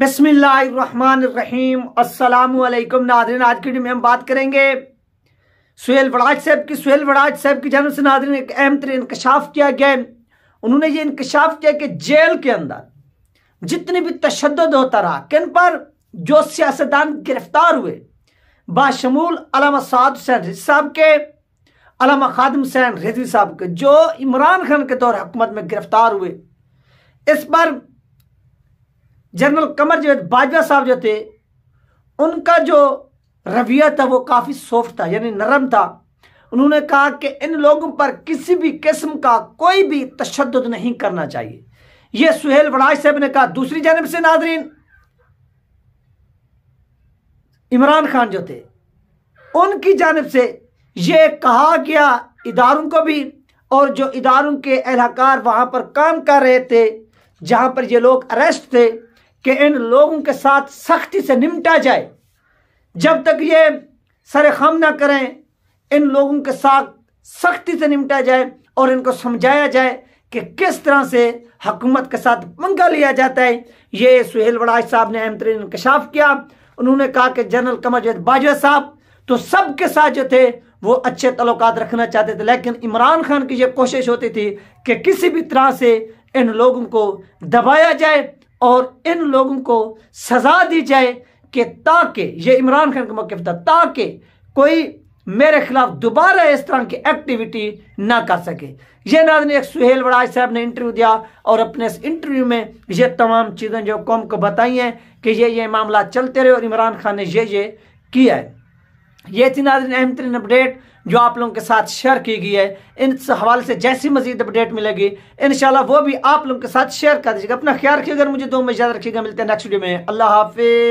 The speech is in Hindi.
बसमीम असलकम नादरीन आज की वीडियो में हम बात करेंगे सुहेल वड़ाज साहब की सुहेल वड़ाज साहब की जानब से नादरीन एक अहम तरीन इंकशाफ किया गया उन्होंने ये इंकशाफ किया कि जेल के अंदर जितने भी तशद होता रहा किन पर जो सियासतदान गिरफ्तार हुए बाशमूल अलामा साद हुसैन रिज साहब के अलामा खादम हुसैन रिजवी साहब के जो इमरान खान के दौर हुकूमत में गिरफ्तार हुए इस पर जनरल कमर जो बाजवा साहब जो थे उनका जो रवैया था वो काफ़ी सॉफ्ट था यानी नरम था उन्होंने कहा कि इन लोगों पर किसी भी किस्म का कोई भी तशद नहीं करना चाहिए यह सुहेल वड़ाज साहब ने कहा दूसरी जानब से नादरीन इमरान खान जो थे उनकी जानब से ये कहा गया इदारों को भी और जो इदारों के एहलकार वहाँ पर काम कर रहे थे जहाँ पर ये लोग अरेस्ट थे कि इन लोगों के साथ सख्ती से निमटा जाए जब तक ये सरेखम ना करें इन लोगों के साथ सख्ती से निपटा जाए और इनको समझाया जाए कि किस तरह से हकूमत के साथ पंगा लिया जाता है ये सुहेल बड़ाज साहब ने अहम तरीन इंकशाफ किया उन्होंने कहा कि जनरल कमर जैद बाजवा साहब तो सबके साथ जो थे वो अच्छे तलुक रखना चाहते थे लेकिन इमरान खान की ये कोशिश होती थी कि किसी भी तरह से इन लोगों को दबाया जाए और इन लोगों को सजा दी जाए कि ताकि ये इमरान खान का मौके था ताकि कोई मेरे खिलाफ दोबारा इस तरह की एक्टिविटी ना कर सके ये नाजन एक सुहेल वड़ाज साहब ने इंटरव्यू दिया और अपने इस इंटरव्यू में ये तमाम चीज़ें जो कौम को बताई हैं कि ये ये मामला चलते रहे और इमरान खान ने ये ये किया है ये थी नाजन अहम तरीन अपडेट जो आप लोगों के साथ शेयर की गई है इन हवाले से जैसी मजीद अपडेट मिलेगी इन वो भी आप लोगों के साथ शेयर कर दीजिएगा अपना ख्याल रखिएगा मुझे दो में याद रखिएगा मिलते हैं नेक्स्ट वीडियो में अल्लाह हाफिज